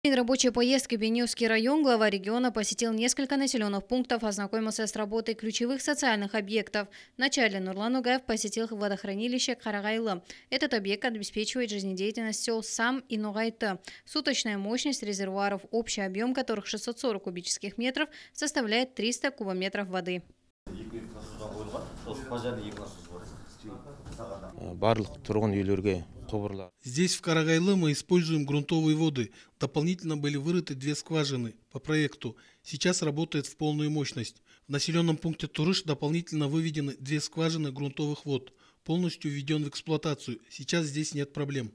В день рабочей поездки Беневский район глава региона посетил несколько населенных пунктов, ознакомился с работой ключевых социальных объектов. Вначале Нурлан Угаев посетил водохранилище Карагайлы. Этот объект обеспечивает жизнедеятельность сел Сам и Нугайта. Суточная мощность резервуаров, общий объем которых 640 кубических метров, составляет 300 кубометров воды. Э, здесь, в Карагайлы, мы используем грунтовые воды. Дополнительно были вырыты две скважины по проекту. Сейчас работает в полную мощность. В населенном пункте Турыш дополнительно выведены две скважины грунтовых вод. Полностью введен в эксплуатацию. Сейчас здесь нет проблем.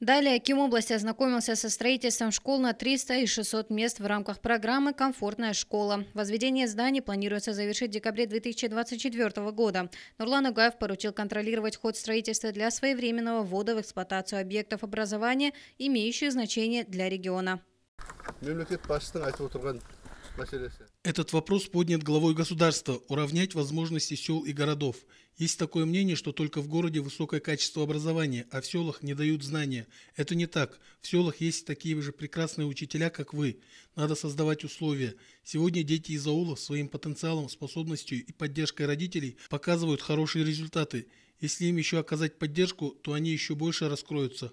Далее Ким области ознакомился со строительством школ на 300 и 600 мест в рамках программы «Комфортная школа». Возведение зданий планируется завершить в декабре 2024 года. Нурлан Угаев поручил контролировать ход строительства для своевременного ввода в эксплуатацию объектов образования, имеющих значение для региона. Этот вопрос поднят главой государства – уравнять возможности сел и городов. Есть такое мнение, что только в городе высокое качество образования, а в селах не дают знания. Это не так. В селах есть такие же прекрасные учителя, как вы. Надо создавать условия. Сегодня дети из аулов своим потенциалом, способностью и поддержкой родителей показывают хорошие результаты. Если им еще оказать поддержку, то они еще больше раскроются.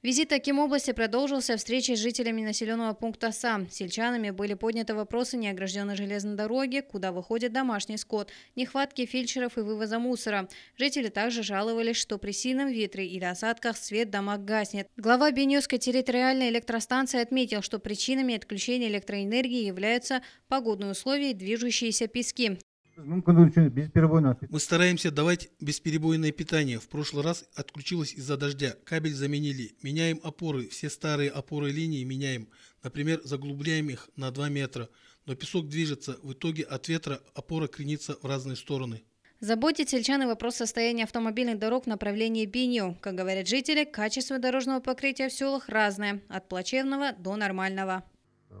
Визит таким области продолжился встречей с жителями населенного пункта САМ. Сельчанами были подняты вопросы неогражденной железной дороги, куда выходит домашний скот, нехватки фельдшеров и вывоза мусора. Жители также жаловались, что при сильном ветре или осадках свет в домах гаснет. Глава Беневской территориальной электростанции отметил, что причинами отключения электроэнергии являются погодные условия и движущиеся пески. Мы стараемся давать бесперебойное питание. В прошлый раз отключилось из-за дождя. Кабель заменили. Меняем опоры. Все старые опоры линии меняем. Например, заглубляем их на 2 метра. Но песок движется. В итоге от ветра опора кренится в разные стороны. Заботит сельчан вопрос состояния автомобильных дорог в направлении Бинью. Как говорят жители, качество дорожного покрытия в селах разное, от плачевного до нормального.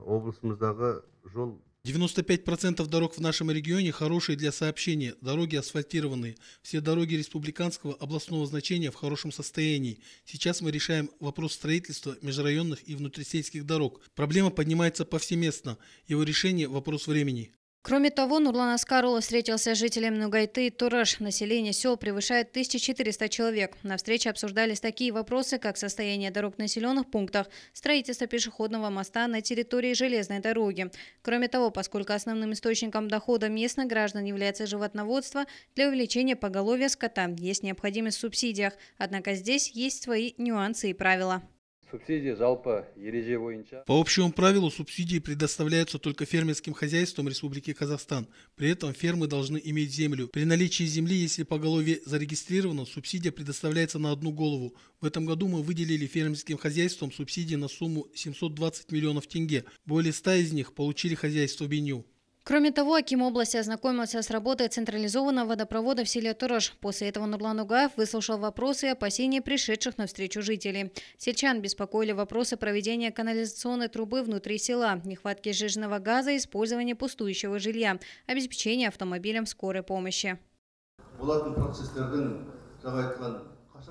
Облысымыздағы жол 95% дорог в нашем регионе хорошие для сообщения, дороги асфальтированные. Все дороги республиканского областного значения в хорошем состоянии. Сейчас мы решаем вопрос строительства межрайонных и внутрисельских дорог. Проблема поднимается повсеместно. Его решение – вопрос времени. Кроме того, Нурлан Аскарулов встретился с жителями Нугайты и Тураш. Население сел превышает 1400 человек. На встрече обсуждались такие вопросы, как состояние дорог в населенных пунктах, строительство пешеходного моста на территории железной дороги. Кроме того, поскольку основным источником дохода местных граждан является животноводство, для увеличения поголовья скота есть необходимость в субсидиях. Однако здесь есть свои нюансы и правила. Субсидии жалпы ереже бойынша. По общему правилу субсидии предоставляются только фермерским хозяйствам Республики Казахстан. При этом фермы должны иметь землю. При наличии земли, если поголовье зарегистрировано, субсидия предоставляется на одну голову. В этом году мы выделили фермерским хозяйствам субсидии на сумму 720 миллионов тенге. Более 100 из них получили хозяйство Беню. Кроме того, Аким области ознакомился с работой централизованного водопровода в селе Торож. После этого Нурлан Угаев выслушал вопросы и опасения пришедших на встречу жителей. Сельчан беспокоили вопросы проведения канализационной трубы внутри села, нехватки жиженного газа, использования пустующего жилья, обеспечения автомобилем скорой помощи.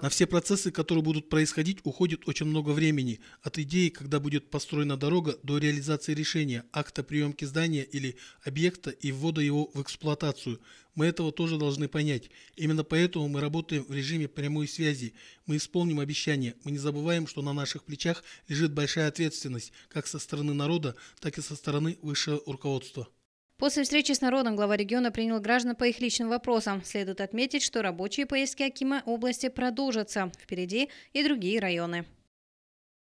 На все процессы, которые будут происходить, уходит очень много времени, от идеи, когда будет построена дорога, до реализации решения, акта приемки здания или объекта и ввода его в эксплуатацию. Мы этого тоже должны понять. Именно поэтому мы работаем в режиме прямой связи. Мы исполним обещание. Мы не забываем, что на наших плечах лежит большая ответственность, как со стороны народа, так и со стороны высшего руководства. После встречи с народом глава региона принял граждан по их личным вопросам. Следует отметить, что рабочие поездки Акима области продолжатся. Впереди и другие районы.